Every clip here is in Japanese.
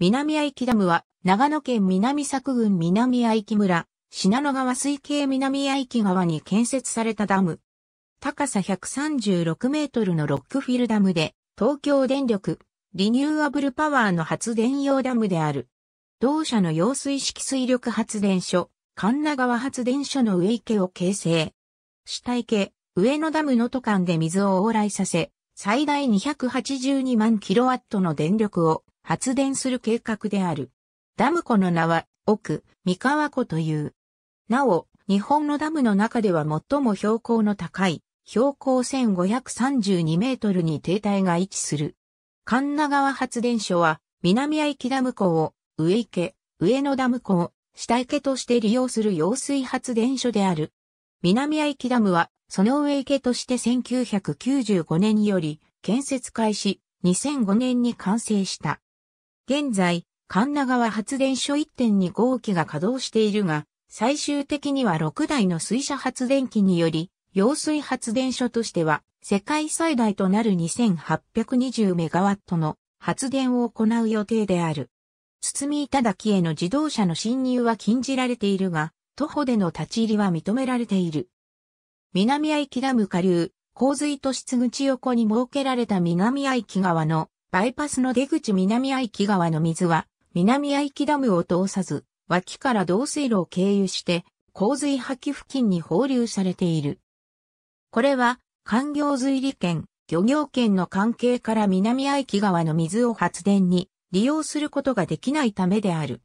南愛木ダムは、長野県南作郡南愛木村、信濃川水系南愛木川に建設されたダム。高さ136メートルのロックフィルダムで、東京電力、リニューアブルパワーの発電用ダムである。同社の揚水式水力発電所、神奈川発電所の上池を形成。主体系、上野ダムの都間で水を往来させ、最大282万キロワットの電力を発電する計画である。ダム湖の名は、奥、三河湖という。なお、日本のダムの中では最も標高の高い、標高1532メートルに停滞が位置する。神奈川発電所は、南相木ダム湖を、上池、上野ダム湖を、下池として利用する用水発電所である。南相木ダムは、その上池として1995年により、建設開始、2005年に完成した。現在、神奈川発電所1.2号機が稼働しているが、最終的には6台の水車発電機により、揚水発電所としては、世界最大となる2820メガワットの発電を行う予定である。堤頂への自動車の侵入は禁じられているが、徒歩での立ち入りは認められている。南愛木ダム下流、洪水と出口横に設けられた南愛木川のバイパスの出口南愛木川の水は、南愛木ダムを通さず、脇から導水路を経由して、洪水破棄付近に放流されている。これは、環業水利圏、漁業圏の関係から南愛木川の水を発電に利用することができないためである。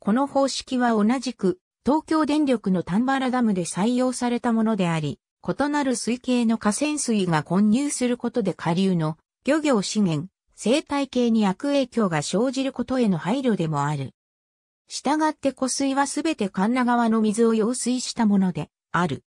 この方式は同じく、東京電力の丹原ダムで採用されたものであり、異なる水系の河川水が混入することで下流の漁業資源、生態系に悪影響が生じることへの配慮でもある。したがって湖水はすべて神奈川の水を用水したものである。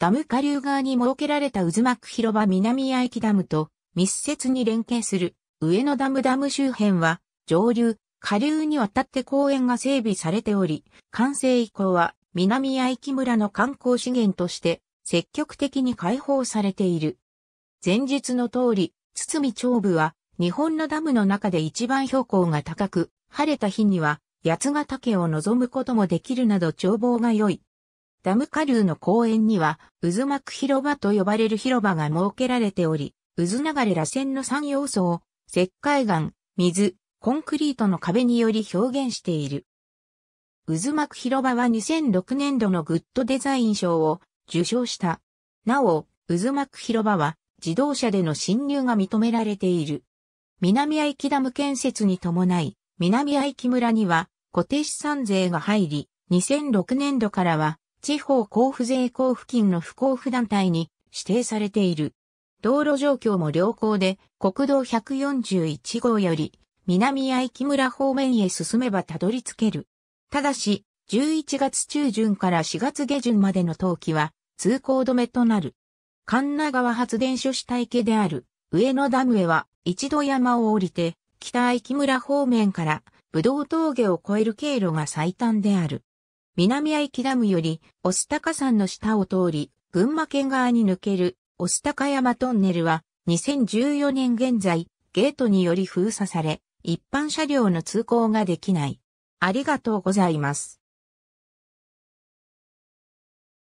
ダム下流側に設けられた渦巻く広場南八駅ダムと密接に連携する上野ダムダム周辺は上流、下流にわたって公園が整備されており、完成以降は南八駅村の観光資源として積極的に開放されている。前述の通り、堤長部は日本のダムの中で一番標高が高く、晴れた日には八ヶ岳を望むこともできるなど眺望が良い。ダム下流の公園には渦巻く広場と呼ばれる広場が設けられており、渦流れ螺旋の3要素を石灰岩、水、コンクリートの壁により表現している。渦巻く広場は2006年度のグッドデザイン賞を受賞した。なお、渦巻く広場は自動車での侵入が認められている。南愛木ダム建設に伴い、南愛木村には固定資産税が入り、2006年度からは地方交付税交付金の不交付団体に指定されている。道路状況も良好で、国道141号より南愛木村方面へ進めばたどり着ける。ただし、11月中旬から4月下旬までの冬季は通行止めとなる。神奈川発電所下池である上野ダムへは一度山を降りて北駅村方面から武道峠を越える経路が最短である。南駅ダムより、スタカ山の下を通り、群馬県側に抜ける、スタカ山トンネルは、2014年現在、ゲートにより封鎖され、一般車両の通行ができない。ありがとうございます。